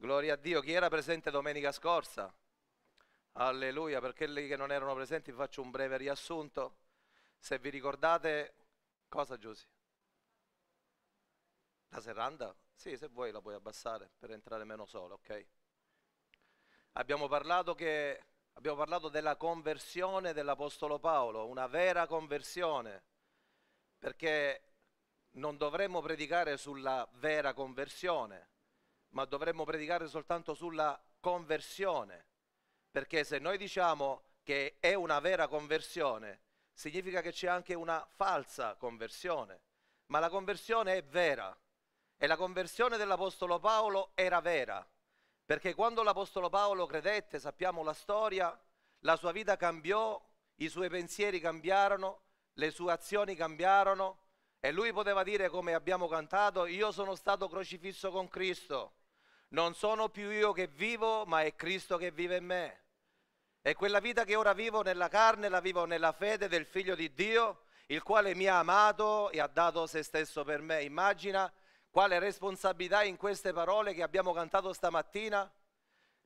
Gloria a Dio, chi era presente domenica scorsa? Alleluia, per quelli che non erano presenti faccio un breve riassunto. Se vi ricordate, cosa Giussi? La serranda? Sì, se vuoi la puoi abbassare per entrare meno solo, ok? Abbiamo parlato, che, abbiamo parlato della conversione dell'Apostolo Paolo, una vera conversione, perché non dovremmo predicare sulla vera conversione, ma dovremmo predicare soltanto sulla conversione, perché se noi diciamo che è una vera conversione, significa che c'è anche una falsa conversione, ma la conversione è vera e la conversione dell'Apostolo Paolo era vera, perché quando l'Apostolo Paolo credette, sappiamo la storia, la sua vita cambiò, i suoi pensieri cambiarono, le sue azioni cambiarono e lui poteva dire come abbiamo cantato, io sono stato crocifisso con Cristo non sono più io che vivo, ma è Cristo che vive in me. E quella vita che ora vivo nella carne, la vivo nella fede del Figlio di Dio, il quale mi ha amato e ha dato se stesso per me. Immagina quale responsabilità in queste parole che abbiamo cantato stamattina.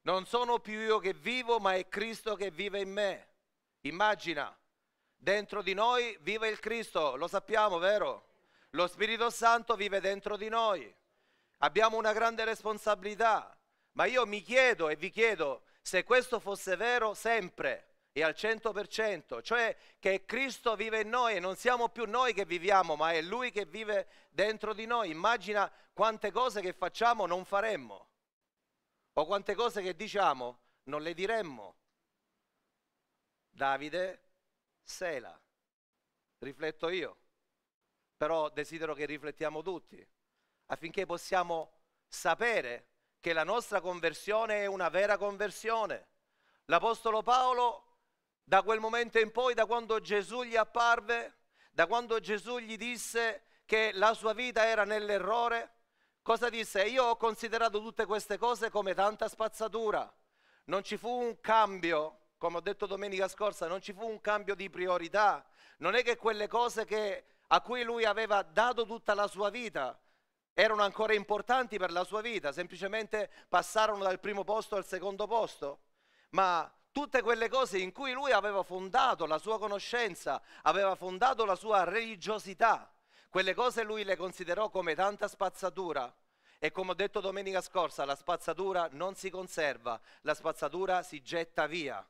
Non sono più io che vivo, ma è Cristo che vive in me. Immagina, dentro di noi vive il Cristo, lo sappiamo, vero? Lo Spirito Santo vive dentro di noi. Abbiamo una grande responsabilità, ma io mi chiedo e vi chiedo se questo fosse vero sempre e al 100%, cioè che Cristo vive in noi e non siamo più noi che viviamo, ma è Lui che vive dentro di noi. Immagina quante cose che facciamo non faremmo o quante cose che diciamo non le diremmo. Davide Sela, rifletto io, però desidero che riflettiamo tutti affinché possiamo sapere che la nostra conversione è una vera conversione. L'Apostolo Paolo, da quel momento in poi, da quando Gesù gli apparve, da quando Gesù gli disse che la sua vita era nell'errore, cosa disse? Io ho considerato tutte queste cose come tanta spazzatura. Non ci fu un cambio, come ho detto domenica scorsa, non ci fu un cambio di priorità. Non è che quelle cose che, a cui lui aveva dato tutta la sua vita, erano ancora importanti per la sua vita, semplicemente passarono dal primo posto al secondo posto, ma tutte quelle cose in cui lui aveva fondato la sua conoscenza, aveva fondato la sua religiosità, quelle cose lui le considerò come tanta spazzatura. E come ho detto domenica scorsa, la spazzatura non si conserva, la spazzatura si getta via.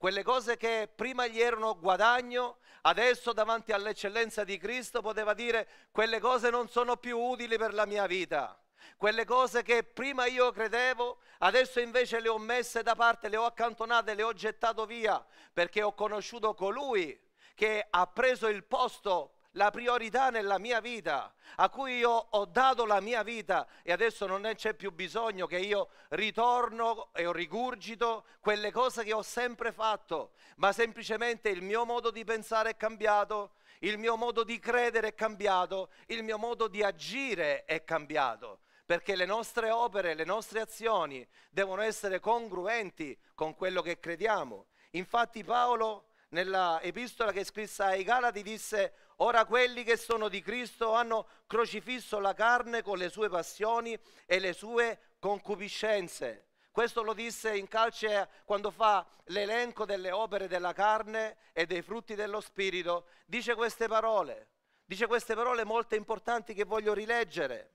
Quelle cose che prima gli erano guadagno, adesso davanti all'eccellenza di Cristo poteva dire quelle cose non sono più utili per la mia vita. Quelle cose che prima io credevo, adesso invece le ho messe da parte, le ho accantonate, le ho gettate via, perché ho conosciuto colui che ha preso il posto la priorità nella mia vita, a cui io ho dato la mia vita e adesso non c'è più bisogno che io ritorno e rigurgito quelle cose che ho sempre fatto, ma semplicemente il mio modo di pensare è cambiato, il mio modo di credere è cambiato, il mio modo di agire è cambiato, perché le nostre opere, le nostre azioni devono essere congruenti con quello che crediamo. Infatti Paolo nella epistola che scrisse ai Galati disse Ora quelli che sono di Cristo hanno crocifisso la carne con le sue passioni e le sue concupiscenze. Questo lo disse in calce quando fa l'elenco delle opere della carne e dei frutti dello spirito. Dice queste parole, dice queste parole molto importanti che voglio rileggere.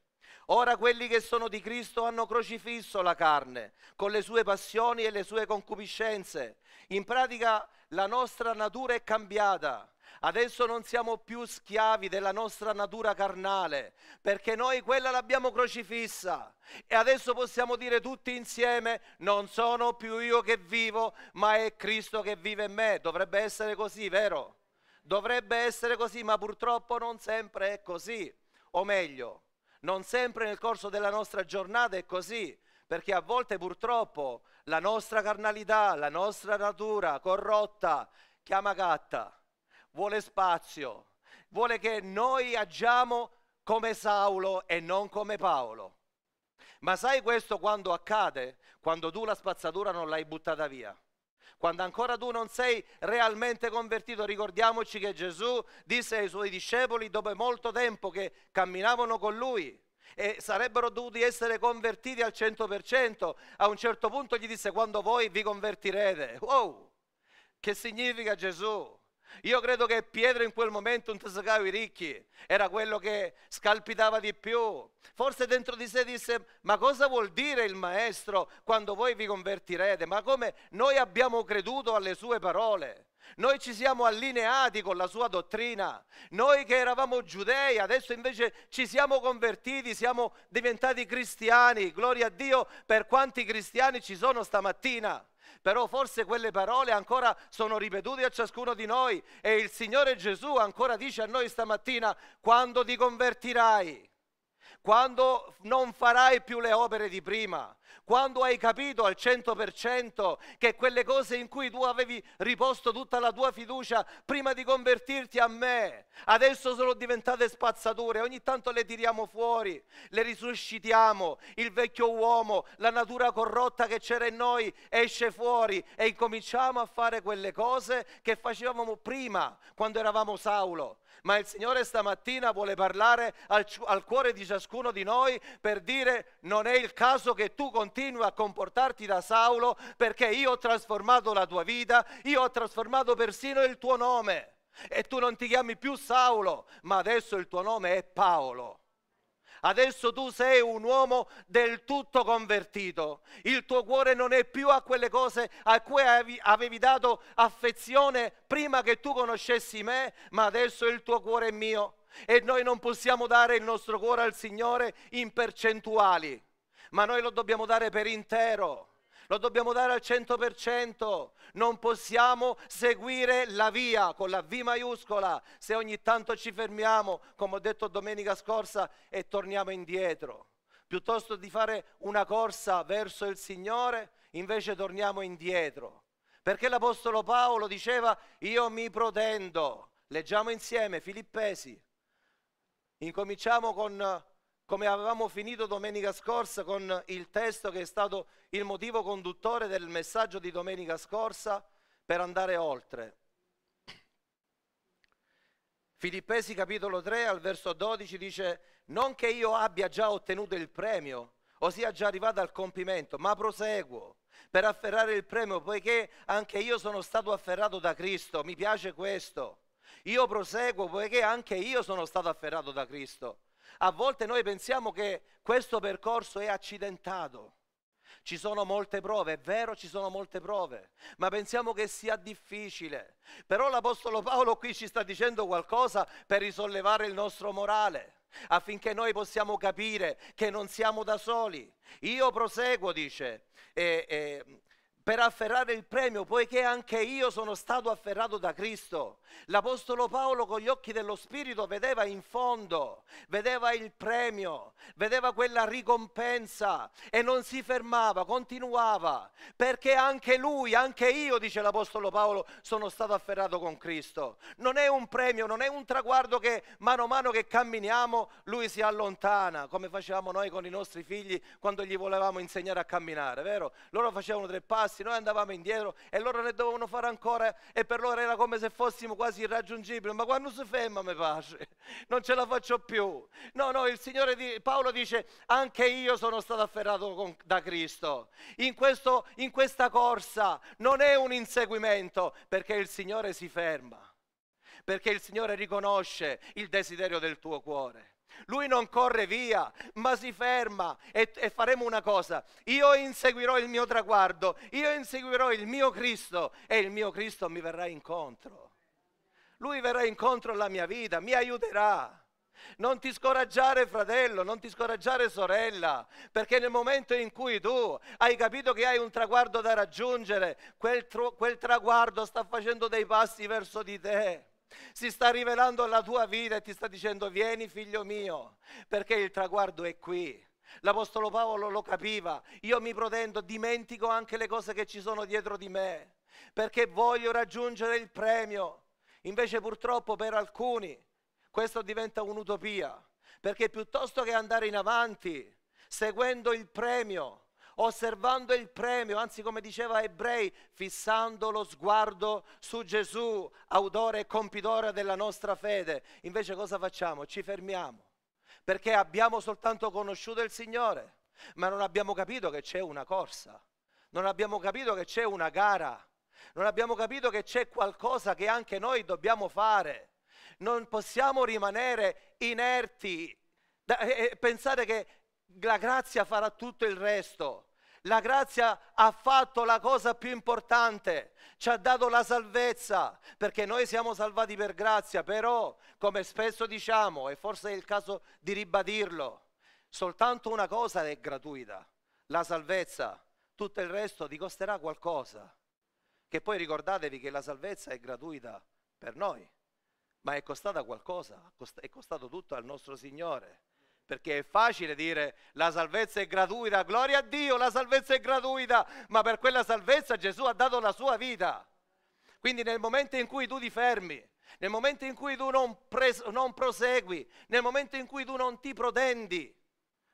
Ora quelli che sono di Cristo hanno crocifisso la carne con le sue passioni e le sue concupiscenze. In pratica la nostra natura è cambiata Adesso non siamo più schiavi della nostra natura carnale, perché noi quella l'abbiamo crocifissa. E adesso possiamo dire tutti insieme, non sono più io che vivo, ma è Cristo che vive in me. Dovrebbe essere così, vero? Dovrebbe essere così, ma purtroppo non sempre è così. O meglio, non sempre nel corso della nostra giornata è così, perché a volte purtroppo la nostra carnalità, la nostra natura corrotta chiama gatta vuole spazio, vuole che noi agiamo come Saulo e non come Paolo. Ma sai questo quando accade? Quando tu la spazzatura non l'hai buttata via. Quando ancora tu non sei realmente convertito, ricordiamoci che Gesù disse ai suoi discepoli dopo molto tempo che camminavano con lui e sarebbero dovuti essere convertiti al 100%, a un certo punto gli disse quando voi vi convertirete. Wow! Che significa Gesù? Io credo che Pietro in quel momento, un tesagaio ricchi, era quello che scalpitava di più. Forse dentro di sé disse, ma cosa vuol dire il maestro quando voi vi convertirete? Ma come noi abbiamo creduto alle sue parole? Noi ci siamo allineati con la sua dottrina. Noi che eravamo giudei, adesso invece ci siamo convertiti, siamo diventati cristiani. Gloria a Dio per quanti cristiani ci sono stamattina però forse quelle parole ancora sono ripetute a ciascuno di noi e il Signore Gesù ancora dice a noi stamattina quando ti convertirai, quando non farai più le opere di prima, quando hai capito al 100% che quelle cose in cui tu avevi riposto tutta la tua fiducia prima di convertirti a me, adesso sono diventate spazzature, ogni tanto le tiriamo fuori, le risuscitiamo, il vecchio uomo, la natura corrotta che c'era in noi esce fuori e incominciamo a fare quelle cose che facevamo prima quando eravamo Saulo ma il Signore stamattina vuole parlare al, al, cuore di ciascuno di noi per dire non è il caso che tu continui a comportarti da Saulo perché io ho trasformato la tua vita, io ho trasformato persino il tuo nome e tu non ti chiami più Saulo, ma adesso il tuo nome è Paolo. Adesso tu sei un uomo del tutto convertito. Il tuo cuore non è più a quelle cose a cui avevi dato affezione prima che tu conoscessi me, ma adesso il tuo cuore è mio. E noi non possiamo dare il nostro cuore al Signore in percentuali, ma noi lo dobbiamo dare per intero lo dobbiamo dare al 100%, non possiamo seguire la via con la V maiuscola se ogni tanto ci fermiamo, come ho detto domenica scorsa, e torniamo indietro. Piuttosto di fare una corsa verso il Signore, invece torniamo indietro. Perché l'Apostolo Paolo diceva, io mi protendo. Leggiamo insieme Filippesi. Incominciamo con come avevamo finito domenica scorsa con il testo che è stato il motivo conduttore del messaggio di domenica scorsa per andare oltre. Filippesi capitolo 3 al verso 12 dice non che io abbia già ottenuto il premio ossia già arrivato al compimento, ma proseguo per afferrare il premio, poiché anche io sono stato afferrato da Cristo, mi piace questo. Io proseguo poiché anche io sono stato afferrato da Cristo. A volte noi pensiamo che questo percorso è accidentato. Ci sono molte prove, è vero, ci sono molte prove, ma pensiamo che sia difficile. Però l'Apostolo Paolo qui ci sta dicendo qualcosa per risollevare il nostro morale affinché noi possiamo capire che non siamo da soli. Io proseguo, dice, e, e, per afferrare il premio, poiché anche io sono stato afferrato da Cristo. L'Apostolo Paolo con gli occhi dello Spirito vedeva in fondo, vedeva il premio, vedeva quella ricompensa e non si fermava, continuava, perché anche lui, anche io, dice l'Apostolo Paolo, sono stato afferrato con Cristo. Non è un premio, non è un traguardo che mano a mano che camminiamo lui si allontana, come facevamo noi con i nostri figli quando gli volevamo insegnare a camminare, vero? Loro facevano tre passi passi, noi andavamo indietro e loro ne dovevano fare ancora e per loro era come se fossimo quasi irraggiungibili. Ma quando si ferma, mi pace, non ce la faccio più. No, no, il Signore di, Paolo dice, anche io sono stato afferrato con, da Cristo. In, questo, in questa corsa non è un inseguimento, perché il Signore si ferma, perché il Signore riconosce il desiderio del tuo cuore. Lui non corre via, ma si ferma e, e, faremo una cosa. Io inseguirò il mio traguardo, io inseguirò il mio Cristo e il mio Cristo mi verrà incontro. Lui verrà incontro alla mia vita, mi aiuterà. Non ti scoraggiare fratello, non ti scoraggiare sorella, perché nel momento in cui tu hai capito che hai un traguardo da raggiungere, quel, tru- quel traguardo sta facendo dei passi verso di te si sta rivelando alla tua vita e ti sta dicendo vieni figlio mio, perché il traguardo è qui. L'Apostolo Paolo lo capiva, io mi protendo, dimentico anche le cose che ci sono dietro di me, perché voglio raggiungere il premio. Invece purtroppo per alcuni questo diventa un'utopia, perché piuttosto che andare in avanti seguendo il premio, osservando il premio, anzi come diceva Ebrei, fissando lo sguardo su Gesù, autore e compitore della nostra fede. Invece cosa facciamo? Ci fermiamo, perché abbiamo soltanto conosciuto il Signore, ma non abbiamo capito che c'è una corsa, non abbiamo capito che c'è una gara, non abbiamo capito che c'è qualcosa che anche noi dobbiamo fare. Non possiamo rimanere inerti, da, eh, eh, pensare che la grazia farà tutto il resto. La grazia ha fatto la cosa più importante, ci ha dato la salvezza, perché noi siamo salvati per grazia, però, come spesso diciamo, e forse è il caso di ribadirlo, soltanto una cosa è gratuita, la salvezza, tutto il resto ti costerà qualcosa, che poi ricordatevi che la salvezza è gratuita per noi, ma è costata qualcosa, è costato tutto al nostro Signore. Perché è facile dire la salvezza è gratuita, gloria a Dio, la salvezza è gratuita, ma per quella salvezza Gesù ha dato la sua vita. Quindi nel momento in cui tu ti fermi, nel momento in cui tu non, pres- non prosegui, nel momento in cui tu non ti protendi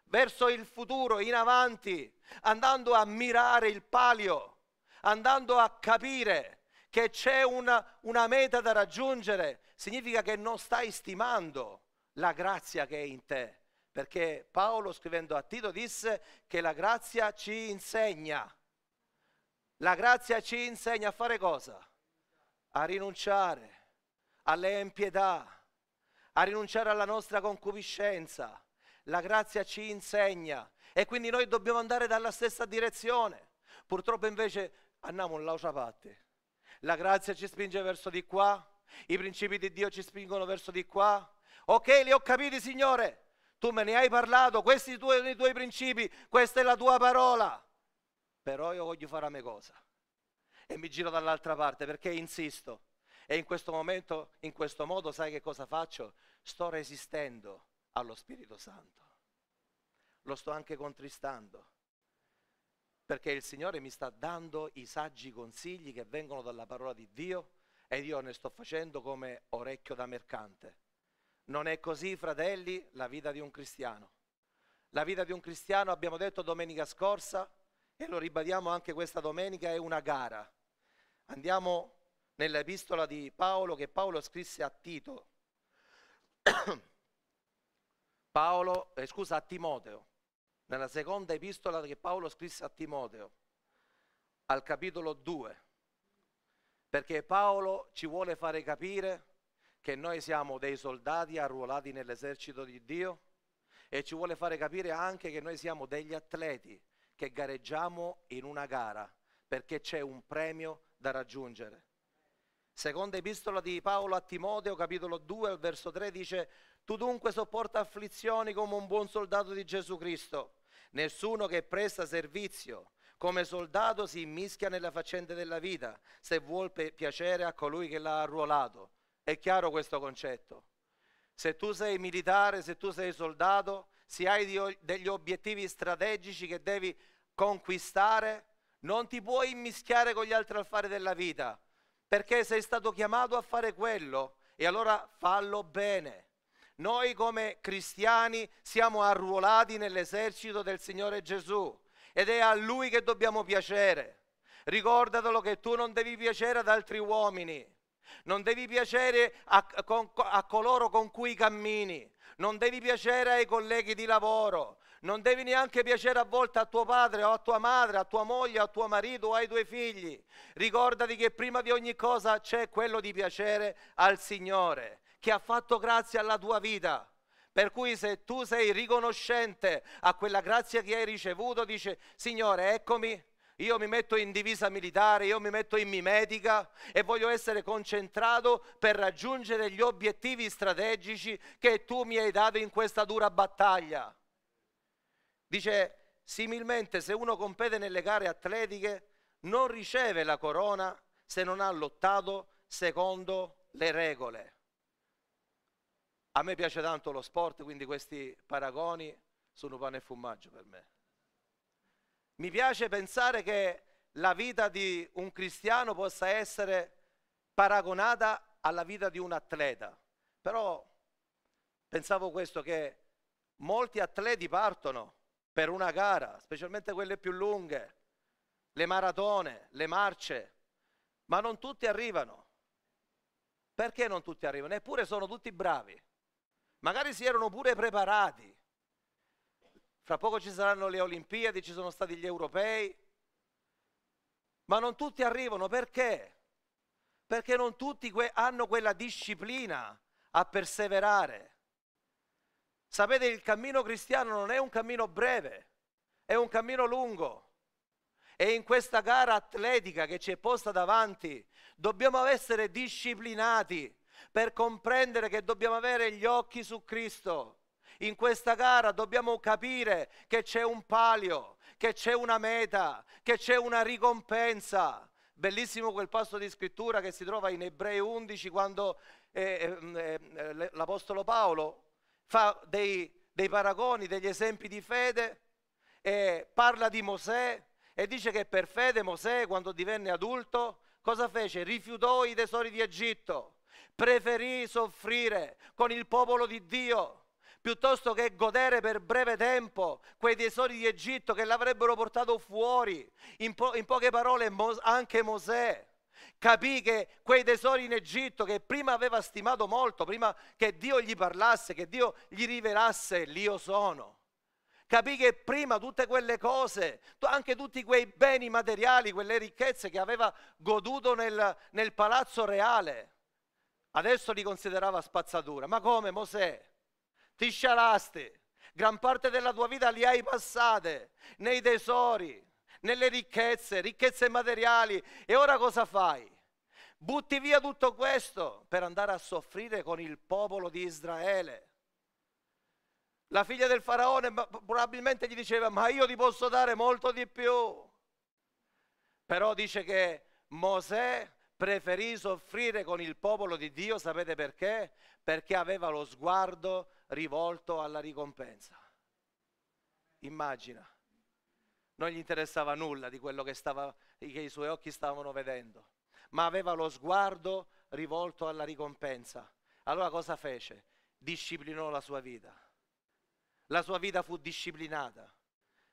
verso il futuro, in avanti, andando a mirare il palio, andando a capire che c'è una, una meta da raggiungere, significa che non stai stimando la grazia che è in te perché Paolo scrivendo a Tito disse che la grazia ci insegna. La grazia ci insegna a fare cosa? A rinunciare alle impietà, a rinunciare alla nostra concupiscenza. La grazia ci insegna e quindi noi dobbiamo andare dalla stessa direzione. Purtroppo invece andiamo all'altra parte. La grazia ci spinge verso di qua, i principi di Dio ci spingono verso di qua. Ok, li ho capiti, Signore, tu me ne hai parlato, questi sono i tuoi principi, questa è la tua parola, però io voglio fare a me cosa. E mi giro dall'altra parte perché insisto. E in questo momento, in questo modo, sai che cosa faccio? Sto resistendo allo Spirito Santo. Lo sto anche contristando. Perché il Signore mi sta dando i saggi consigli che vengono dalla parola di Dio ed io ne sto facendo come orecchio da mercante. Non è così, fratelli, la vita di un cristiano. La vita di un cristiano, abbiamo detto domenica scorsa, e lo ribadiamo anche questa domenica, è una gara. Andiamo nell'epistola di Paolo che Paolo scrisse a Tito. Paolo, eh, scusa, a Timoteo, nella seconda epistola che Paolo scrisse a Timoteo, al capitolo 2, perché Paolo ci vuole fare capire che noi siamo dei soldati arruolati nell'esercito di Dio e ci vuole fare capire anche che noi siamo degli atleti che gareggiamo in una gara perché c'è un premio da raggiungere. Seconda epistola di Paolo a Timoteo, capitolo 2, al verso 3 dice, tu dunque sopporta afflizioni come un buon soldato di Gesù Cristo. Nessuno che presta servizio come soldato si immischia nelle faccende della vita, se vuol piacere a colui che l'ha arruolato. È chiaro questo concetto? Se tu sei militare, se tu sei soldato, se hai degli obiettivi strategici che devi conquistare, non ti puoi immischiare con gli altri affari della vita, perché sei stato chiamato a fare quello e allora fallo bene. Noi come cristiani siamo arruolati nell'esercito del Signore Gesù ed è a Lui che dobbiamo piacere. Ricordatelo che tu non devi piacere ad altri uomini, non devi piacere a, a, coloro con cui cammini, non devi piacere ai colleghi di lavoro, non devi neanche piacere a volte a tuo padre o a tua madre, a tua moglie, a tuo marito o ai tuoi figli. Ricordati che prima di ogni cosa c'è quello di piacere al Signore, che ha fatto grazia alla tua vita. Per cui se tu sei riconoscente a quella grazia che hai ricevuto, dice, Signore, eccomi, io mi metto in divisa militare, io mi metto in mimetica e voglio essere concentrato per raggiungere gli obiettivi strategici che tu mi hai dato in questa dura battaglia. Dice, similmente se uno compete nelle gare atletiche non riceve la corona se non ha lottato secondo le regole. A me piace tanto lo sport, quindi questi paragoni sono pane e fumaggio per me. Mi piace pensare che la vita di un cristiano possa essere paragonata alla vita di un atleta. Però pensavo questo, che molti atleti partono per una gara, specialmente quelle più lunghe, le maratone, le marce, ma non tutti arrivano. Perché non tutti arrivano? Eppure sono tutti bravi. Magari si erano pure preparati, fra poco ci saranno le Olimpiadi, ci sono stati gli europei, ma non tutti arrivano perché? Perché non tutti que hanno quella disciplina a perseverare. Sapete, il cammino cristiano non è un cammino breve, è un cammino lungo. E in questa gara atletica che ci è posta davanti, dobbiamo essere disciplinati per comprendere che dobbiamo avere gli occhi su Cristo, in questa gara dobbiamo capire che c'è un palio, che c'è una meta, che c'è una ricompensa. Bellissimo quel passo di scrittura che si trova in Ebrei 11 quando eh, ehm, eh, l'Apostolo Paolo fa dei, dei paragoni, degli esempi di fede e parla di Mosè e dice che per fede Mosè quando divenne adulto cosa fece? Rifiutò i tesori di Egitto, preferì soffrire con il popolo di Dio piuttosto che godere per breve tempo quei tesori di Egitto che l'avrebbero portato fuori. In, po- in poche parole, Mos- anche Mosè capì che quei tesori in Egitto che prima aveva stimato molto, prima che Dio gli parlasse, che Dio gli rivelasse, l'io sono. Capì che prima tutte quelle cose, anche tutti quei beni materiali, quelle ricchezze che aveva goduto nel, nel palazzo reale, adesso li considerava spazzatura. Ma come Mosè? ti scialasti, gran parte della tua vita li hai passate nei tesori, nelle ricchezze, ricchezze materiali. E ora cosa fai? Butti via tutto questo per andare a soffrire con il popolo di Israele. La figlia del faraone probabilmente gli diceva, ma io ti posso dare molto di più. Però dice che Mosè preferì soffrire con il popolo di Dio, sapete perché? Perché aveva lo sguardo rivolto alla ricompensa. Immagina, non gli interessava nulla di quello che, stava, che i suoi occhi stavano vedendo, ma aveva lo sguardo rivolto alla ricompensa. Allora cosa fece? Disciplinò la sua vita. La sua vita fu disciplinata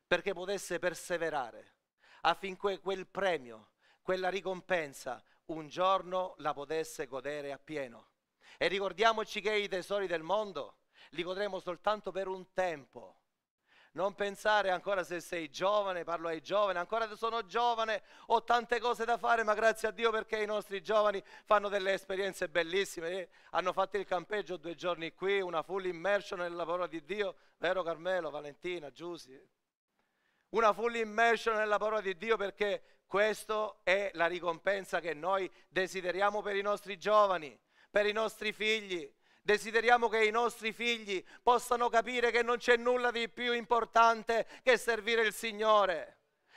perché potesse perseverare affinché quel premio, quella ricompensa, un giorno la potesse godere appieno. E ricordiamoci che i tesori del mondo li godremo soltanto per un tempo. Non pensare ancora se sei giovane, parlo ai giovani, ancora sono giovane, ho tante cose da fare, ma grazie a Dio perché i nostri giovani fanno delle esperienze bellissime. Eh, hanno fatto il campeggio due giorni qui, una full immersion nella parola di Dio, vero Carmelo, Valentina, Giusi? Una full immersion nella parola di Dio perché questa è la ricompensa che noi desideriamo per i nostri giovani, per i nostri figli, Desideriamo che i nostri figli possano capire che non c'è nulla di più importante che servire il Signore.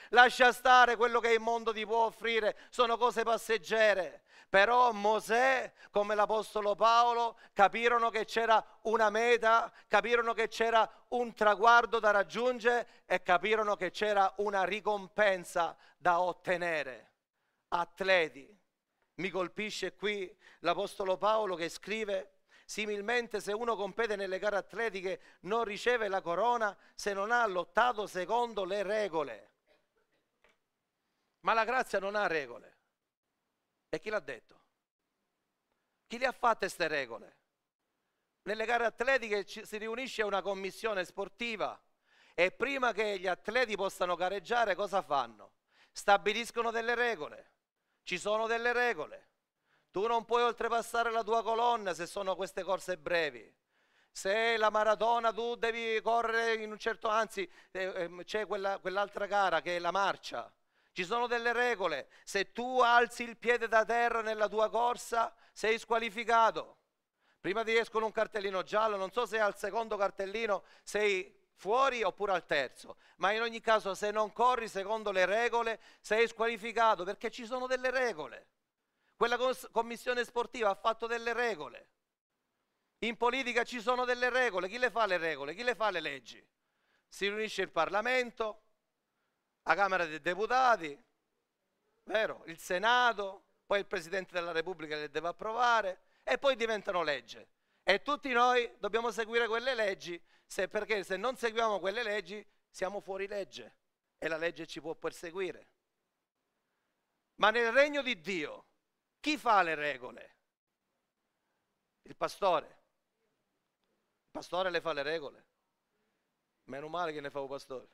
Lascia stare quello che il mondo ti può offrire, sono cose passeggere. Però Mosè, come l'Apostolo Paolo, capirono che c'era una meta, capirono che c'era un traguardo da raggiungere e capirono che c'era una ricompensa da ottenere. Atleti. Mi colpisce qui l'Apostolo Paolo che scrive Similmente se uno compete nelle gare atletiche non riceve la corona se non ha lottato secondo le regole. Ma la grazia non ha regole. E chi l'ha detto? Chi le ha fatte queste regole? Nelle gare atletiche ci, si riunisce una commissione sportiva e prima che gli atleti possano gareggiare cosa fanno? Stabiliscono delle regole, ci sono delle regole. Tu non puoi oltrepassare la tua colonna se sono queste corse brevi. Se la maratona tu devi correre in un certo, anzi eh, ehm, c'è quella, quell'altra gara che è la marcia. Ci sono delle regole. Se tu alzi il piede da terra nella tua corsa sei squalificato. Prima ti escono un cartellino giallo, non so se al secondo cartellino sei fuori oppure al terzo, ma in ogni caso se non corri secondo le regole sei squalificato perché ci sono delle regole. Quella commissione sportiva ha fatto delle regole. In politica ci sono delle regole. Chi le fa le regole? Chi le fa le leggi? Si riunisce il Parlamento, la Camera dei Deputati, vero? il Senato, poi il Presidente della Repubblica le deve approvare e poi diventano legge. E tutti noi dobbiamo seguire quelle leggi se, perché se non seguiamo quelle leggi siamo fuori legge e la legge ci può perseguire. Ma nel regno di Dio chi fa le regole? Il pastore. Il pastore le fa le regole. Meno male che ne fa un pastore.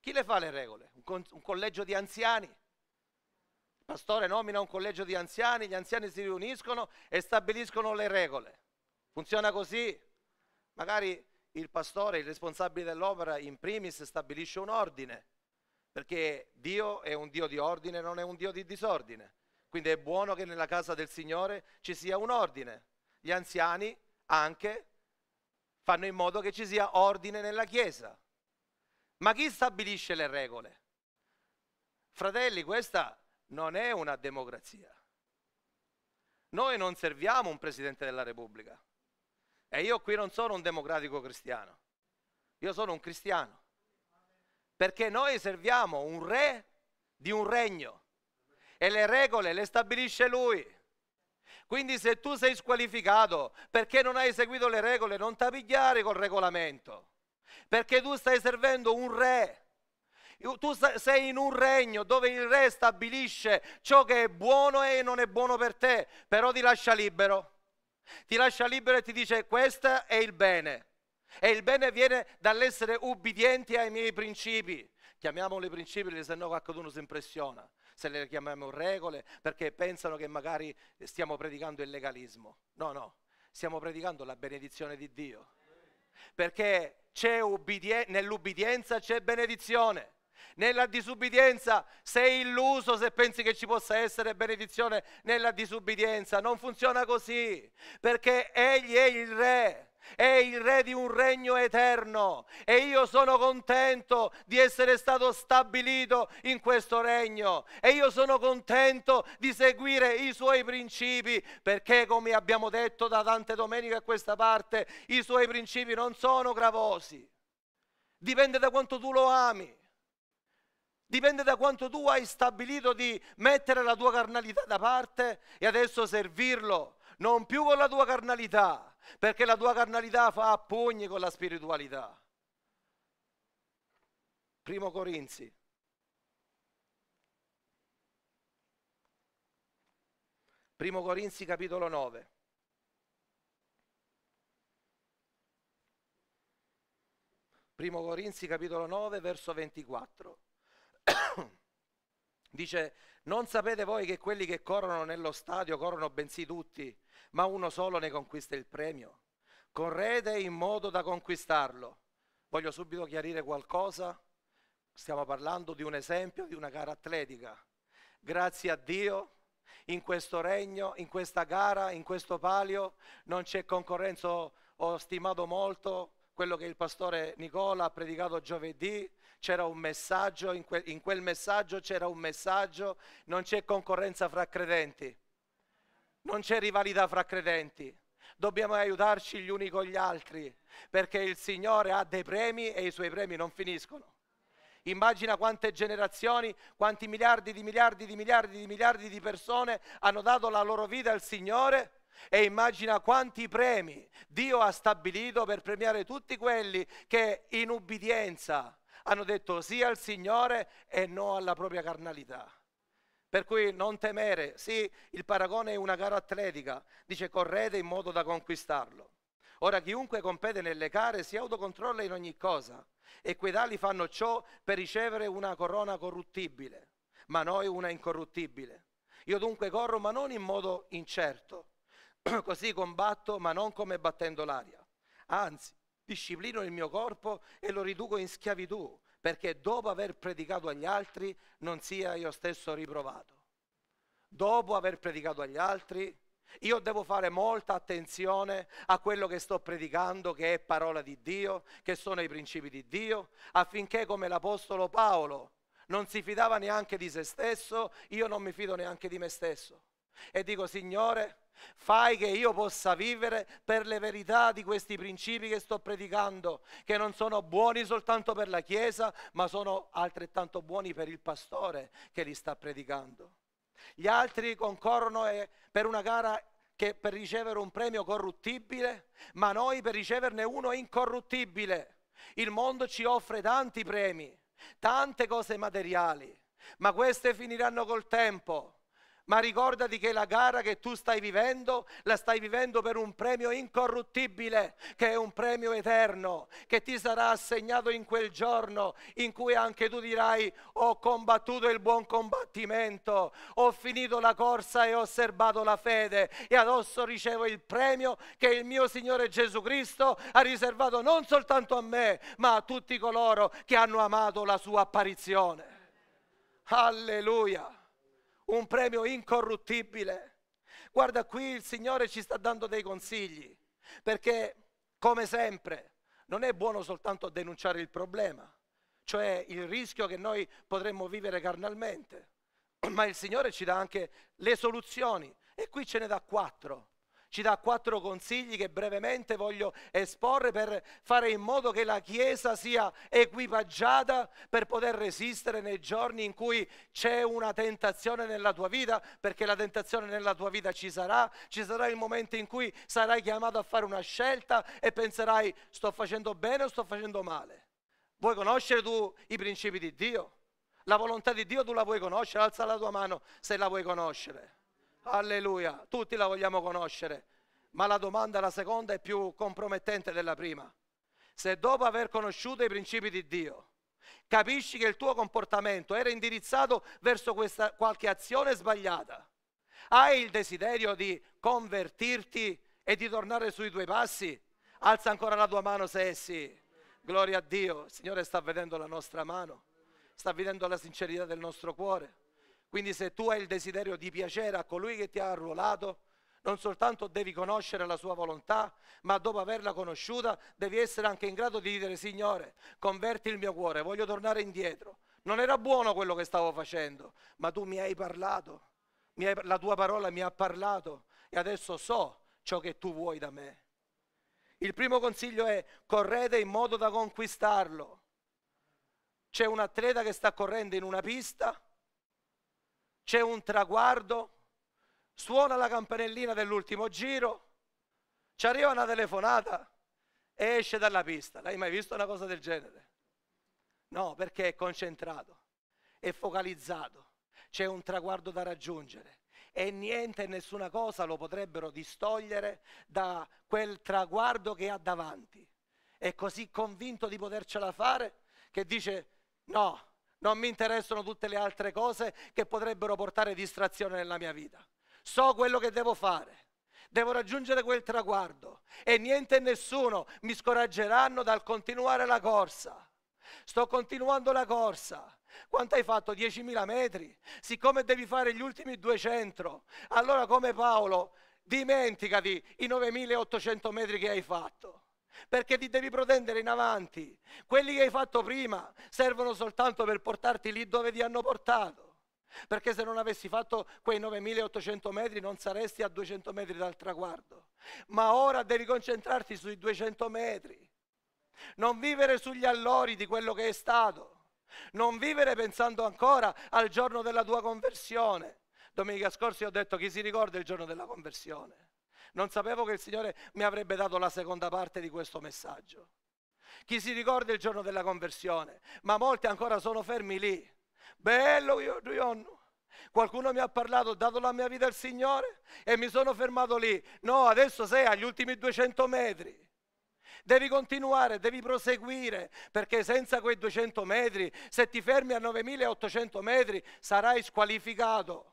Chi le fa le regole? Un, con- un collegio di anziani. Il pastore nomina un collegio di anziani, gli anziani si riuniscono e stabiliscono le regole. Funziona così. Magari il pastore, il responsabile dell'opera, in primis stabilisce un ordine perché Dio è un Dio di ordine, non è un Dio di disordine. Quindi è buono che nella casa del Signore ci sia un ordine. Gli anziani anche fanno in modo che ci sia ordine nella Chiesa. Ma chi stabilisce le regole? Fratelli, questa non è una democrazia. Noi non serviamo un Presidente della Repubblica. E io qui non sono un democratico cristiano. Io sono un cristiano perché noi serviamo un re di un regno e le regole le stabilisce lui. Quindi se tu sei squalificato perché non hai seguito le regole, non t'apigliare col regolamento, perché tu stai servendo un re. Tu sei in un regno dove il re stabilisce ciò che è buono e non è buono per te, però ti lascia libero. Ti lascia libero e ti dice questo è il bene, e il bene viene dall'essere ubbidienti ai miei principi. Chiamiamoli principi perché sennò qualcuno si impressiona se le chiamiamo regole perché pensano che magari stiamo predicando il legalismo. No, no, stiamo predicando la benedizione di Dio. Perché ubbidie- nell'ubbidienza c'è benedizione. Nella disubbidienza sei illuso se pensi che ci possa essere benedizione nella disubbidienza. Non funziona così, perché Egli è il Re è il re di un regno eterno e io sono contento di essere stato stabilito in questo regno e io sono contento di seguire i suoi principi perché come abbiamo detto da tante domeniche a questa parte i suoi principi non sono gravosi dipende da quanto tu lo ami Dipende da quanto tu hai stabilito di mettere la tua carnalità da parte e adesso servirlo, non più con la tua carnalità, perché la tua carnalità fa pugni con la spiritualità. Primo Corinzi. Primo Corinzi capitolo 9. Primo Corinzi capitolo 9 verso 24. Dice, non sapete voi che quelli che corrono nello stadio corrono bensì tutti, ma uno solo ne conquista il premio. Correte in modo da conquistarlo. Voglio subito chiarire qualcosa. Stiamo parlando di un esempio di una gara atletica. Grazie a Dio in questo regno, in questa gara, in questo palio non c'è concorrenza. Ho stimato molto quello che il pastore Nicola ha predicato giovedì, c'era un messaggio, in, quel messaggio c'era un messaggio, non c'è concorrenza fra credenti non c'è rivalità fra credenti. Dobbiamo aiutarci gli uni con gli altri, perché il Signore ha dei premi e i suoi premi non finiscono. Immagina quante generazioni, quanti miliardi di miliardi di miliardi di miliardi di persone hanno dato la loro vita al Signore e immagina quanti premi Dio ha stabilito per premiare tutti quelli che in ubbidienza hanno detto sì al Signore e no alla propria carnalità. Per cui non temere, sì, il paragone è una gara atletica, dice correte in modo da conquistarlo. Ora chiunque compete nelle gare si autocontrolla in ogni cosa e quei tali fanno ciò per ricevere una corona corruttibile, ma noi una incorruttibile. Io dunque corro ma non in modo incerto, così combatto ma non come battendo l'aria. Anzi, disciplino il mio corpo e lo riduco in schiavitù perché dopo aver predicato agli altri non sia io stesso riprovato. Dopo aver predicato agli altri, io devo fare molta attenzione a quello che sto predicando, che è parola di Dio, che sono i principi di Dio, affinché come l'Apostolo Paolo non si fidava neanche di se stesso, io non mi fido neanche di me stesso e dico, Signore, fai che io possa vivere per le verità di questi principi che sto predicando, che non sono buoni soltanto per la Chiesa, ma sono altrettanto buoni per il pastore che li sta predicando. Gli altri concorrono eh, per una gara che per ricevere un premio corruttibile, ma noi per riceverne uno incorruttibile. Il mondo ci offre tanti premi, tante cose materiali, ma queste finiranno col tempo ma ricordati che la gara che tu stai vivendo la stai vivendo per un premio incorruttibile, che è un premio eterno, che ti sarà assegnato in quel giorno in cui anche tu dirai ho combattuto il buon combattimento, ho finito la corsa e ho osservato la fede e adesso ricevo il premio che il mio Signore Gesù Cristo ha riservato non soltanto a me, ma a tutti coloro che hanno amato la sua apparizione. Alleluia un premio incorruttibile. Guarda qui il Signore ci sta dando dei consigli, perché come sempre non è buono soltanto denunciare il problema, cioè il rischio che noi potremmo vivere carnalmente, ma il Signore ci dà anche le soluzioni e qui ce ne dà quattro ci dà quattro consigli che brevemente voglio esporre per fare in modo che la Chiesa sia equipaggiata per poter resistere nei giorni in cui c'è una tentazione nella tua vita, perché la tentazione nella tua vita ci sarà, ci sarà il momento in cui sarai chiamato a fare una scelta e penserai sto facendo bene o sto facendo male. Vuoi conoscere tu i principi di Dio? La volontà di Dio tu la vuoi conoscere? Alza la tua mano se la vuoi conoscere. Alleluia, tutti la vogliamo conoscere, ma la domanda, la seconda, è più compromettente della prima. Se dopo aver conosciuto i principi di Dio, capisci che il tuo comportamento era indirizzato verso questa, qualche azione sbagliata, hai il desiderio di convertirti e di tornare sui tuoi passi, alza ancora la tua mano se è sì. Gloria a Dio, il Signore sta vedendo la nostra mano, sta vedendo la sincerità del nostro cuore. Quindi se tu hai il desiderio di piacere a colui che ti ha arruolato, non soltanto devi conoscere la sua volontà, ma dopo averla conosciuta devi essere anche in grado di dire Signore, converti il mio cuore, voglio tornare indietro. Non era buono quello che stavo facendo, ma tu mi hai parlato, mi hai, la tua parola mi ha parlato e adesso so ciò che tu vuoi da me. Il primo consiglio è correte in modo da conquistarlo. C'è un atleta che sta correndo in una pista c'è un traguardo, suona la campanellina dell'ultimo giro, ci arriva una telefonata e esce dalla pista. L'hai mai visto una cosa del genere? No, perché è concentrato, è focalizzato, c'è un traguardo da raggiungere e niente e nessuna cosa lo potrebbero distogliere da quel traguardo che ha davanti. È così convinto di potercela fare che dice no, non mi interessano tutte le altre cose che potrebbero portare distrazione nella mia vita. So quello che devo fare, devo raggiungere quel traguardo e niente e nessuno mi scoraggeranno dal continuare la corsa. Sto continuando la corsa. Quanto hai fatto? 10.000 metri? Siccome devi fare gli ultimi 200, allora come Paolo, dimenticati i 9.800 metri che hai fatto perché ti devi protendere in avanti. Quelli che hai fatto prima servono soltanto per portarti lì dove ti hanno portato. Perché se non avessi fatto quei 9800 metri non saresti a 200 metri dal traguardo. Ma ora devi concentrarti sui 200 metri. Non vivere sugli allori di quello che è stato. Non vivere pensando ancora al giorno della tua conversione. Domenica scorsa ho detto chi si ricorda il giorno della conversione. Non sapevo che il Signore mi avrebbe dato la seconda parte di questo messaggio. Chi si ricorda il giorno della conversione, ma molti ancora sono fermi lì. Bello, io, io Qualcuno mi ha parlato, ho dato la mia vita al Signore e mi sono fermato lì. No, adesso sei agli ultimi 200 metri. Devi continuare, devi proseguire, perché senza quei 200 metri, se ti fermi a 9800 metri, sarai squalificato.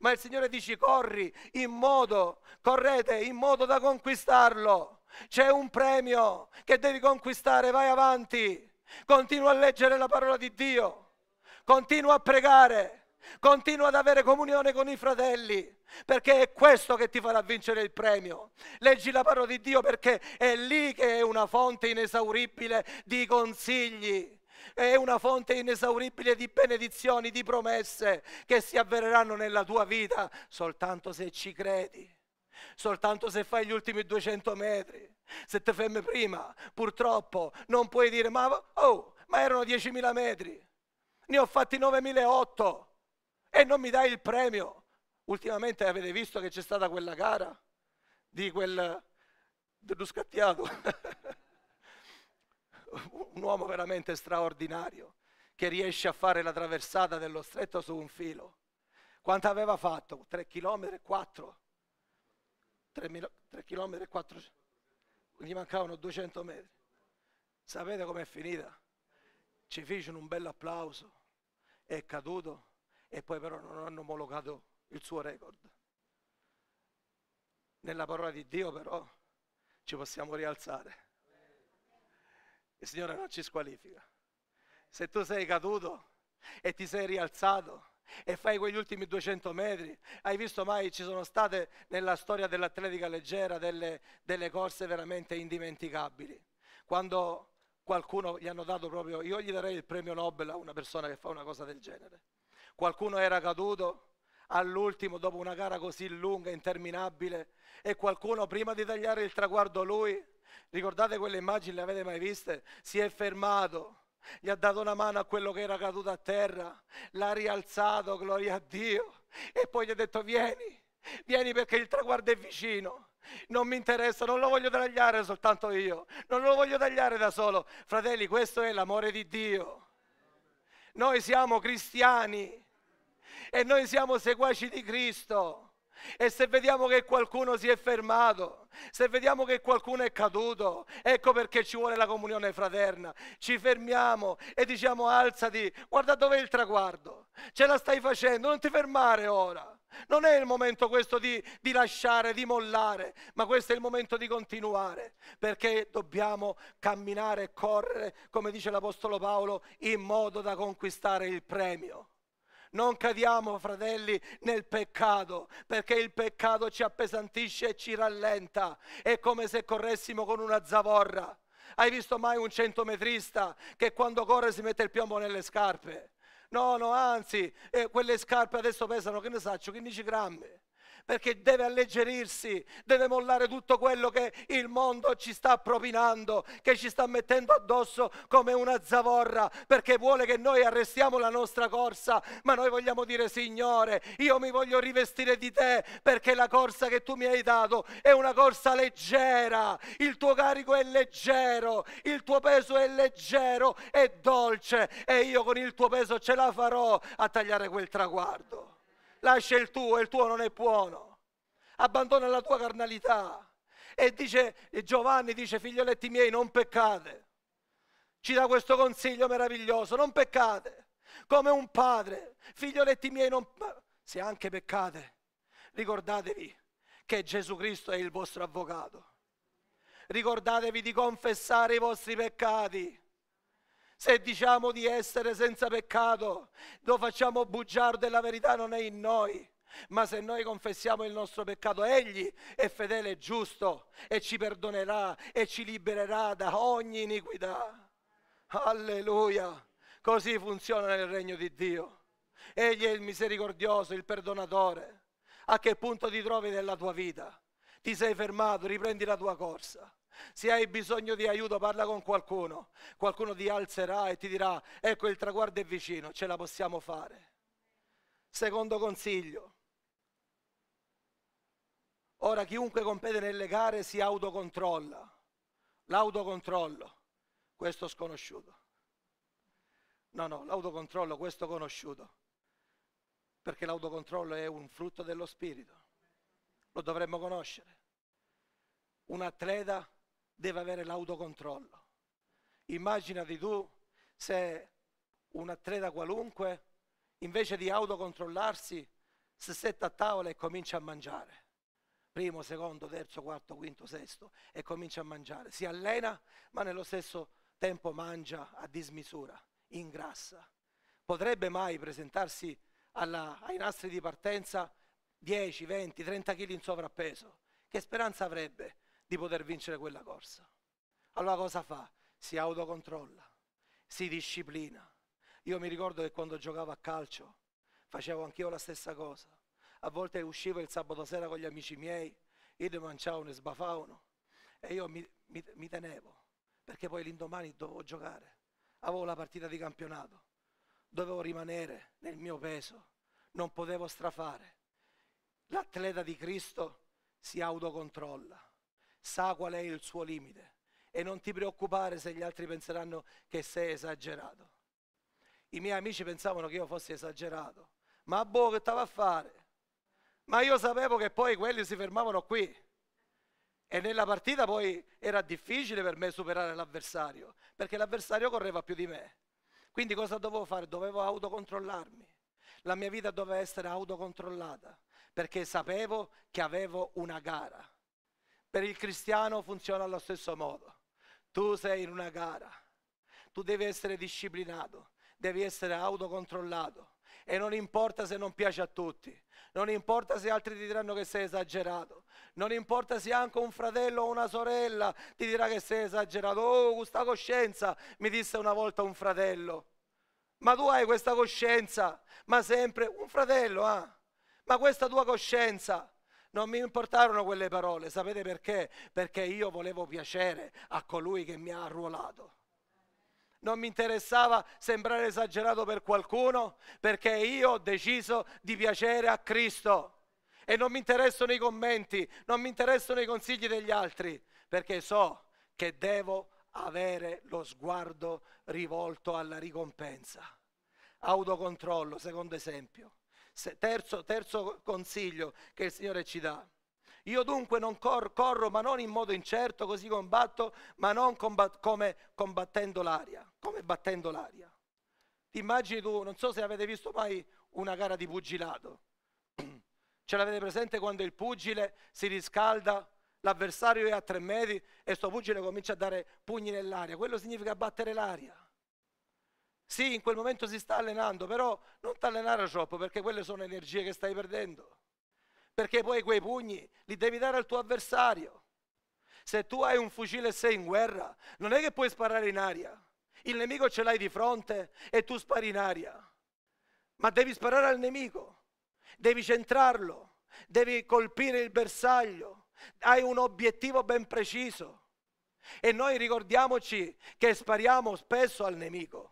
Ma il Signore dice corri in modo, correte in modo da conquistarlo. C'è un premio che devi conquistare, vai avanti. Continua a leggere la parola di Dio. Continua a pregare. Continua ad avere comunione con i fratelli, perché è questo che ti farà vincere il premio. Leggi la parola di Dio perché è lì che è una fonte inesauribile di consigli è una fonte inesauribile di benedizioni, di promesse che si avvereranno nella tua vita soltanto se ci credi soltanto se fai gli ultimi 200 metri, se te fermi prima, purtroppo non puoi dire ma, oh, ma erano 10.000 metri, ne ho fatti 9.008 e non mi dai il premio. Ultimamente avete visto che c'è stata quella gara di quel dello scattiato. un uomo veramente straordinario che riesce a fare la traversata dello stretto su un filo. Quanto aveva fatto? 3 km 4. 3 km 4. Gli mancavano 200 metri. Sapete com'è finita? Ci fecero un bel applauso. È caduto e poi però non hanno omologato il suo record. Nella parola di Dio però ci possiamo rialzare il Signore non ci squalifica. Se tu sei caduto e ti sei rialzato e fai quegli ultimi 200 metri, hai visto mai ci sono state nella storia dell'atletica leggera delle, delle corse veramente indimenticabili. Quando qualcuno gli hanno dato proprio, io gli darei il premio Nobel a una persona che fa una cosa del genere. Qualcuno era caduto all'ultimo dopo una gara così lunga, interminabile, e qualcuno prima di tagliare il traguardo lui Ricordate quelle immagini, le avete mai viste? Si è fermato gli ha dato una mano a quello che era caduto a terra, l'ha rialzato, gloria a Dio, e poi gli ha detto vieni, vieni perché il traguardo è vicino. Non mi interessa, non lo voglio tagliare soltanto io, non lo voglio tagliare da solo. Fratelli, questo è l'amore di Dio. Noi siamo cristiani e noi siamo seguaci di Cristo. E se vediamo che qualcuno si è fermato, se vediamo che qualcuno è caduto, ecco perché ci vuole la comunione fraterna. Ci fermiamo e diciamo alzati, guarda dov'è il traguardo, ce la stai facendo, non ti fermare ora. Non è il momento questo di, di lasciare, di mollare, ma questo è il momento di continuare, perché dobbiamo camminare e correre, come dice l'Apostolo Paolo, in modo da conquistare il premio. Non cadiamo, fratelli, nel peccato, perché il peccato ci appesantisce e ci rallenta. È come se corressimo con una zavorra. Hai visto mai un centometrista che quando corre si mette il piombo nelle scarpe? No, no, anzi, eh, quelle scarpe adesso pesano, che ne saccio, 15 grammi perché deve alleggerirsi, deve mollare tutto quello che il mondo ci sta propinando, che ci sta mettendo addosso come una zavorra, perché vuole che noi arrestiamo la nostra corsa, ma noi vogliamo dire Signore, io mi voglio rivestire di te perché la corsa che tu mi hai dato è una corsa leggera, il tuo carico è leggero, il tuo peso è leggero, è dolce e io con il tuo peso ce la farò a tagliare quel traguardo lascia il tuo, il tuo non è buono, abbandona la tua carnalità. E dice e Giovanni, dice figlioletti miei, non peccate. Ci dà questo consiglio meraviglioso, non peccate, come un padre, figlioletti miei, non... se anche peccate, ricordatevi che Gesù Cristo è il vostro avvocato. Ricordatevi di confessare i vostri peccati se diciamo di essere senza peccato, lo facciamo bugiardo e la verità non è in noi. Ma se noi confessiamo il nostro peccato, Egli è fedele e giusto e ci perdonerà e ci libererà da ogni iniquità. Alleluia. Così funziona nel regno di Dio. Egli è il misericordioso, il perdonatore. A che punto ti trovi nella tua vita? Ti sei fermato, riprendi la tua corsa. Se hai bisogno di aiuto parla con qualcuno, qualcuno ti alzerà e ti dirà ecco il traguardo è vicino, ce la possiamo fare. Secondo consiglio, ora chiunque compete nelle gare si autocontrolla, l'autocontrollo, questo sconosciuto. No, no, l'autocontrollo, questo conosciuto, perché l'autocontrollo è un frutto dello spirito, lo dovremmo conoscere. Un atleta deve avere l'autocontrollo. Immaginati tu se un atleta qualunque, invece di autocontrollarsi, si setta a tavola e comincia a mangiare. Primo, secondo, terzo, quarto, quinto, sesto e comincia a mangiare. Si allena, ma nello stesso tempo mangia a dismisura, ingrassa. Potrebbe mai presentarsi alla, ai nastri di partenza 10, 20, 30 kg in sovrappeso? Che speranza avrebbe? di poter vincere quella corsa. Allora cosa fa? Si autocontrolla, si disciplina. Io mi ricordo che quando giocavo a calcio facevo anch'io la stessa cosa. A volte uscivo il sabato sera con gli amici miei, io mangiavano e sbafavano e io mi, mi, mi tenevo perché poi l'indomani dovevo giocare. Avevo la partita di campionato, dovevo rimanere nel mio peso, non potevo strafare. L'atleta di Cristo si autocontrolla sa qual è il suo limite e non ti preoccupare se gli altri penseranno che sei esagerato. I miei amici pensavano che io fossi esagerato, ma boh che stava a fare? Ma io sapevo che poi quelli si fermavano qui. E nella partita poi era difficile per me superare l'avversario, perché l'avversario correva più di me. Quindi cosa dovevo fare? Dovevo autocontrollarmi. La mia vita doveva essere autocontrollata, perché sapevo che avevo una gara per il cristiano funziona allo stesso modo. Tu sei in una gara, tu devi essere disciplinato, devi essere autocontrollato e non importa se non piace a tutti, non importa se altri ti diranno che sei esagerato, non importa se anche un fratello o una sorella ti dirà che sei esagerato. Oh, questa coscienza, mi disse una volta un fratello. Ma tu hai questa coscienza, ma sempre un fratello, eh? ma questa tua coscienza non mi importarono quelle parole, sapete perché? Perché io volevo piacere a colui che mi ha arruolato non mi interessava sembrare esagerato per qualcuno, perché io ho deciso di piacere a Cristo. E non mi interessano i commenti, non mi interessano i consigli degli altri, perché so che devo avere lo sguardo rivolto alla ricompensa. Autocontrollo, secondo esempio terzo, terzo consiglio che il Signore ci dà. Io dunque non cor- corro, ma non in modo incerto, così combatto, ma non combat- come combattendo l'aria. Come battendo l'aria. Ti immagini tu, non so se avete visto mai una gara di pugilato. Ce l'avete presente quando il pugile si riscalda, l'avversario è a tre metri e sto pugile comincia a dare pugni nell'aria. Quello significa battere l'aria. Sì, in quel momento si sta allenando, però non ti allenare troppo perché quelle sono energie che stai perdendo. Perché poi quei pugni li devi dare al tuo avversario. Se tu hai un fucile e sei in guerra, non è che puoi sparare in aria. Il nemico ce l'hai di fronte e tu spari in aria. Ma devi sparare al nemico, devi centrarlo, devi colpire il bersaglio. Hai un obiettivo ben preciso. E noi ricordiamoci che spariamo spesso al nemico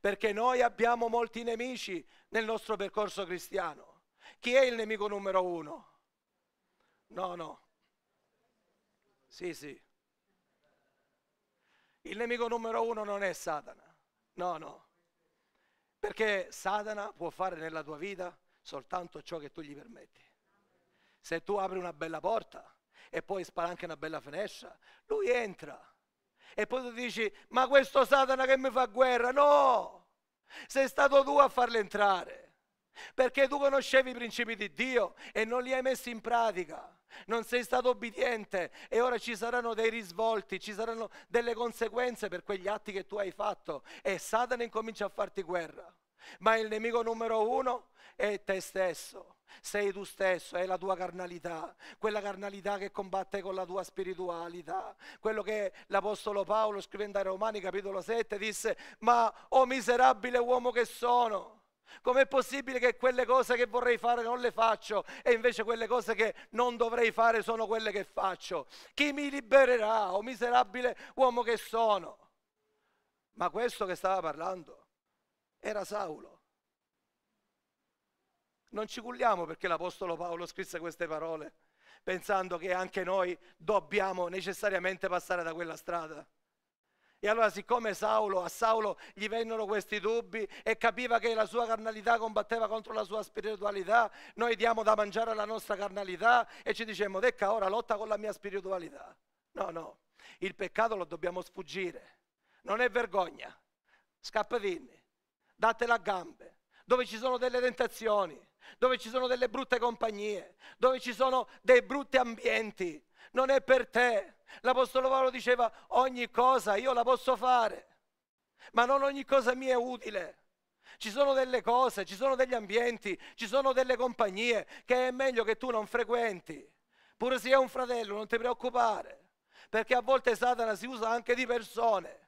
perché noi abbiamo molti nemici nel nostro percorso cristiano. Chi è il nemico numero uno? No, no. Sì, sì. Il nemico numero uno non è Satana. No, no. Perché Satana può fare nella tua vita soltanto ciò che tu gli permetti. Se tu apri una bella porta e poi spara anche una bella finestra, lui entra e poi tu dici, ma questo Satana che mi fa guerra? No, sei stato tu a farlo entrare. Perché tu conoscevi i principi di Dio e non li hai messi in pratica. Non sei stato obbediente e ora ci saranno dei risvolti, ci saranno delle conseguenze per quegli atti che tu hai fatto e Satana incomincia a farti guerra. Ma il nemico numero uno è te stesso. Sei tu stesso, è la tua carnalità, quella carnalità che combatte con la tua spiritualità. Quello che l'Apostolo Paolo, scrivendo ai Romani, capitolo 7, disse, ma oh miserabile uomo che sono, com'è possibile che quelle cose che vorrei fare non le faccio e invece quelle cose che non dovrei fare sono quelle che faccio? Chi mi libererà, oh miserabile uomo che sono? Ma questo che stava parlando era Saulo. Non ci culliamo perché l'Apostolo Paolo scrisse queste parole, pensando che anche noi dobbiamo necessariamente passare da quella strada. E allora siccome Saulo, a Saulo gli vennero questi dubbi e capiva che la sua carnalità combatteva contro la sua spiritualità, noi diamo da mangiare alla nostra carnalità e ci diciamo, Decca, ora lotta con la mia spiritualità. No, no, il peccato lo dobbiamo sfuggire. Non è vergogna. Scappatini, datela a gambe. Dove ci sono delle tentazioni, dove ci sono delle brutte compagnie, dove ci sono dei brutti ambienti. Non è per te. L'Apostolo Paolo diceva ogni cosa io la posso fare, ma non ogni cosa mia è utile. Ci sono delle cose, ci sono degli ambienti, ci sono delle compagnie che è meglio che tu non frequenti. Pure se è un fratello, non ti preoccupare, perché a volte Satana si usa anche di persone.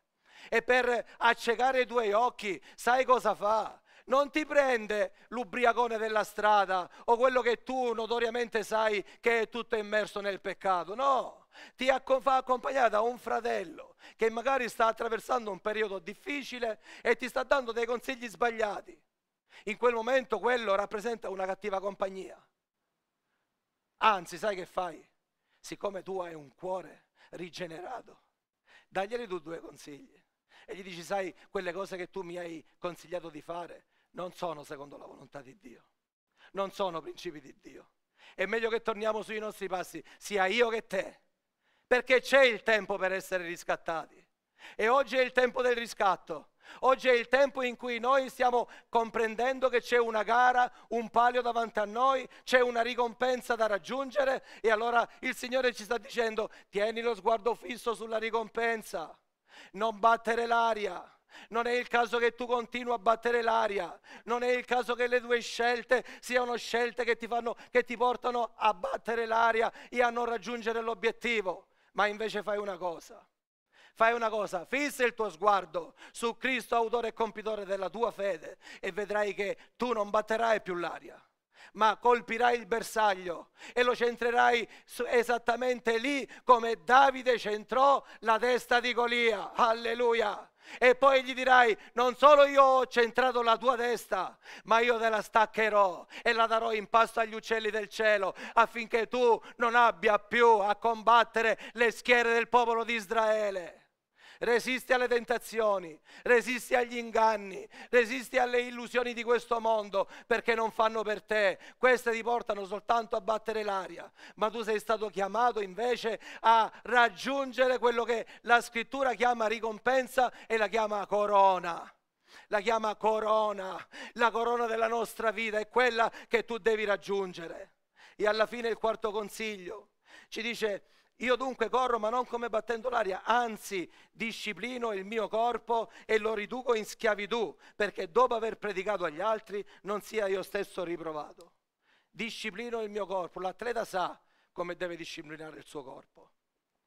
E per accecare i tuoi occhi, sai cosa fa? non ti prende l'ubriacone della strada o quello che tu notoriamente sai che è tutto immerso nel peccato, no, ti fa accompagnare da un fratello che magari sta attraversando un periodo difficile e ti sta dando dei consigli sbagliati. In quel momento quello rappresenta una cattiva compagnia. Anzi, sai che fai? Siccome tu hai un cuore rigenerato, daglieli tu due consigli e gli dici, sai, quelle cose che tu mi hai consigliato di fare, non sono secondo la volontà di Dio, non sono principi di Dio. È meglio che torniamo sui nostri passi, sia io che te, perché c'è il tempo per essere riscattati. E oggi è il tempo del riscatto. Oggi è il tempo in cui noi stiamo comprendendo che c'è una gara, un palio davanti a noi, c'è una ricompensa da raggiungere e allora il Signore ci sta dicendo tieni lo sguardo fisso sulla ricompensa, non battere l'aria. Non è il caso che tu continui a battere l'aria, non è il caso che le tue scelte siano scelte che ti, fanno, che ti portano a battere l'aria e a non raggiungere l'obiettivo, ma invece fai una cosa. Fai una cosa, fissa il tuo sguardo su Cristo, autore e compitore della tua fede, e vedrai che tu non batterai più l'aria ma colpirai il bersaglio e lo centrerai esattamente lì come Davide centrò la testa di Golia. Alleluia e poi gli dirai non solo io ho centrato la tua testa, ma io te la staccherò e la darò in pasto agli uccelli del cielo affinché tu non abbia più a combattere le schiere del popolo di Israele. Resisti alle tentazioni, resisti agli inganni, resisti alle illusioni di questo mondo perché non fanno per te. Queste ti portano soltanto a battere l'aria, ma tu sei stato chiamato invece a raggiungere quello che la scrittura chiama ricompensa e la chiama corona la chiama corona, la corona della nostra vita è quella che tu devi raggiungere. E alla fine il quarto consiglio ci dice io dunque corro ma non come battendo l'aria, anzi disciplino il mio corpo e lo riduco in schiavitù, perché dopo aver predicato agli altri non sia io stesso riprovato. Disciplino il mio corpo, l'atleta sa come deve disciplinare il suo corpo.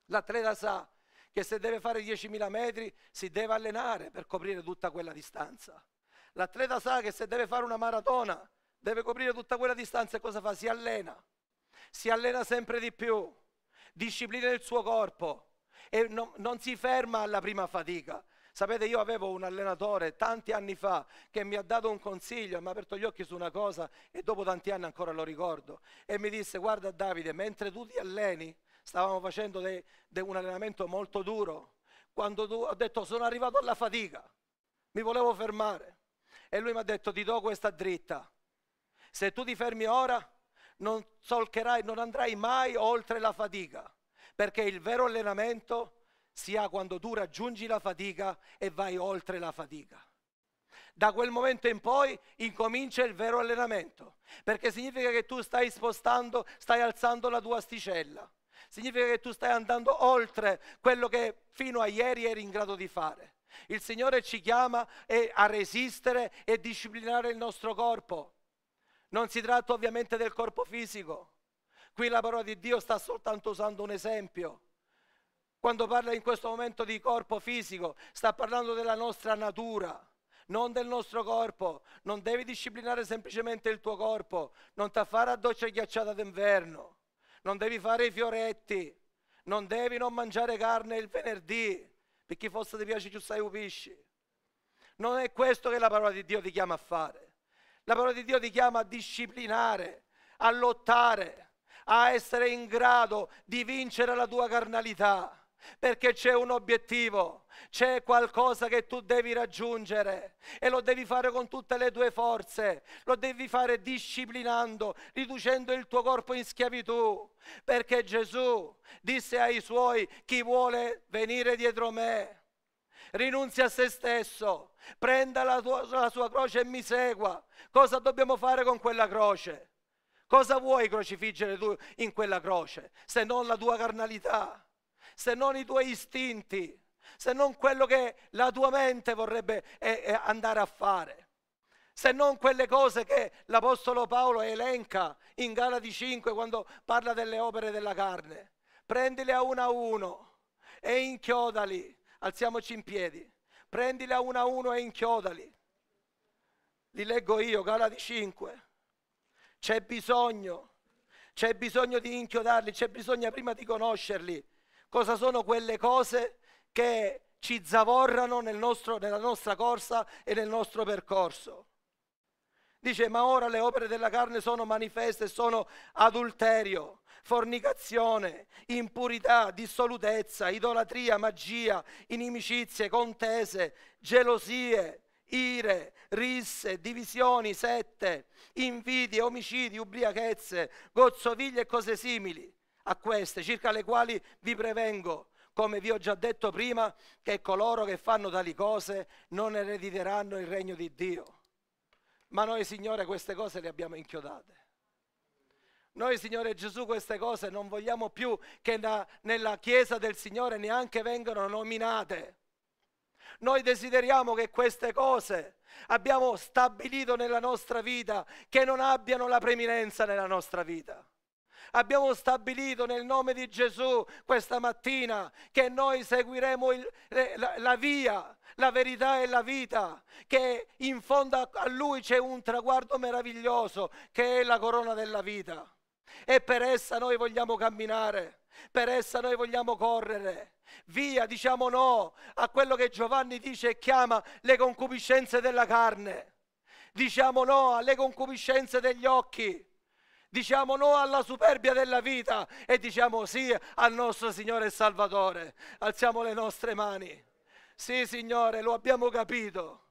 L'atleta sa che se deve fare 10.000 metri si deve allenare per coprire tutta quella distanza. L'atleta sa che se deve fare una maratona deve coprire tutta quella distanza e cosa fa? Si allena, si allena sempre di più disciplina il suo corpo e non, non si ferma alla prima fatica. Sapete, io avevo un allenatore tanti anni fa che mi ha dato un consiglio, mi ha aperto gli occhi su una cosa e dopo tanti anni ancora lo ricordo. E mi disse, guarda Davide, mentre tu ti alleni, stavamo facendo de, de un allenamento molto duro, quando tu ho detto sono arrivato alla fatica, mi volevo fermare. E lui mi ha detto ti do questa dritta, se tu ti fermi ora non solcherai, non andrai mai oltre la fatica, perché il vero allenamento si ha quando tu raggiungi la fatica e vai oltre la fatica. Da quel momento in poi incomincia il vero allenamento, perché significa che tu stai spostando, stai alzando la tua asticella, significa che tu stai andando oltre quello che fino a ieri eri in grado di fare. Il Signore ci chiama a resistere e disciplinare il nostro corpo non si tratta ovviamente del corpo fisico. Qui la parola di Dio sta soltanto usando un esempio. Quando parla in questo momento di corpo fisico, sta parlando della nostra natura, non del nostro corpo. Non devi disciplinare semplicemente il tuo corpo, non ti affare a doccia ghiacciata d'inverno, non devi fare i fioretti, non devi non mangiare carne il venerdì, Per chi fosse ti piace ci sai upisci. Non è questo che la parola di Dio ti chiama a fare. La parola di Dio ti chiama a disciplinare, a lottare, a essere in grado di vincere la tua carnalità perché c'è un obiettivo, c'è qualcosa che tu devi raggiungere e lo devi fare con tutte le tue forze, lo devi fare disciplinando, riducendo il tuo corpo in schiavitù, perché Gesù disse ai suoi chi vuole venire dietro me rinunzia a se stesso, prenda la, tua, la sua croce e mi segua. Cosa dobbiamo fare con quella croce? Cosa vuoi crocifiggere tu in quella croce se non la tua carnalità, se non i tuoi istinti, se non quello che la tua mente vorrebbe eh, eh andare a fare? se non quelle cose che l'Apostolo Paolo elenca in di 5 quando parla delle opere della carne. Prendile a uno a uno e inchiodali Alziamoci in piedi. Prendila uno a uno e inchiodali. Li leggo io, gara di 5. C'è bisogno. C'è bisogno di inchiodarli, c'è bisogno prima di conoscerli. Cosa sono quelle cose che ci zavorrano nel nostro, nella nostra corsa e nel nostro percorso? Dice, ma ora le opere della carne sono manifeste, sono adulterio, fornicazione, impurità, dissolutezza, idolatria, magia, inimicizie, contese, gelosie, ire, risse, divisioni, sette, invidie, omicidi, ubriachezze, gozzoviglie e cose simili a queste, circa le quali vi prevengo, come vi ho già detto prima, che coloro che fanno tali cose non erediteranno il regno di Dio. Ma noi, Signore, queste cose le abbiamo inchiodate. Noi, Signore Gesù, queste cose non vogliamo più che na, nella Chiesa del Signore neanche vengano nominate. Noi desideriamo che queste cose abbiamo stabilito nella nostra vita, che non abbiano la preminenza nella nostra vita. Abbiamo stabilito nel nome di Gesù questa mattina che noi seguiremo il, la, la via, la verità e la vita, che in fondo a lui c'è un traguardo meraviglioso che è la corona della vita e per essa noi vogliamo camminare, per essa noi vogliamo correre. Via, diciamo no a quello che Giovanni dice e chiama le concupiscenze della carne. Diciamo no alle concupiscenze degli occhi. Diciamo no alla superbia della vita e diciamo sì al nostro Signore e Salvatore. Alziamo le nostre mani. Sì, Signore, lo abbiamo capito.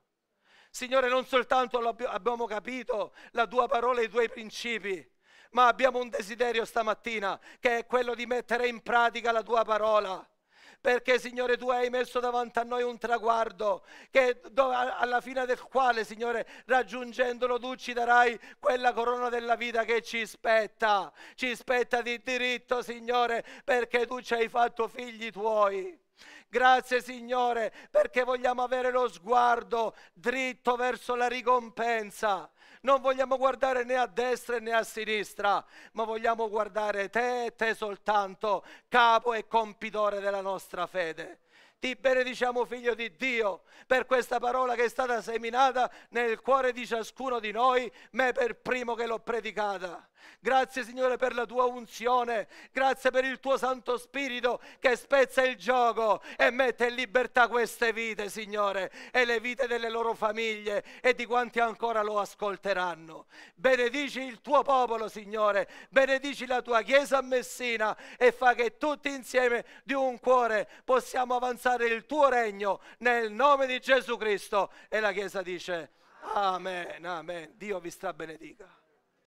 Signore, non soltanto abbiamo capito la tua parola e i tuoi principi, ma abbiamo un desiderio stamattina che è quello di mettere in pratica la tua parola perché Signore tu hai messo davanti a noi un traguardo che, alla fine del quale Signore raggiungendolo tu ci darai quella corona della vita che ci spetta, ci spetta di diritto Signore perché tu ci hai fatto figli tuoi. Grazie Signore perché vogliamo avere lo sguardo dritto verso la ricompensa non vogliamo guardare né a destra né a sinistra, ma vogliamo guardare te, te soltanto, capo e compitore della nostra fede. Ti benediciamo figlio di Dio per questa parola che è stata seminata nel cuore di ciascuno di noi, me per primo che l'ho predicata. Grazie Signore per la tua unzione, grazie per il tuo Santo Spirito che spezza il gioco e mette in libertà queste vite, Signore, e le vite delle loro famiglie e di quanti ancora lo ascolteranno. Benedici il tuo popolo, Signore, benedici la tua Chiesa a Messina e fa che tutti insieme di un cuore possiamo avanzare il tuo regno nel nome di Gesù Cristo. E la Chiesa dice... Amen, amen. Dio vi sta benedica.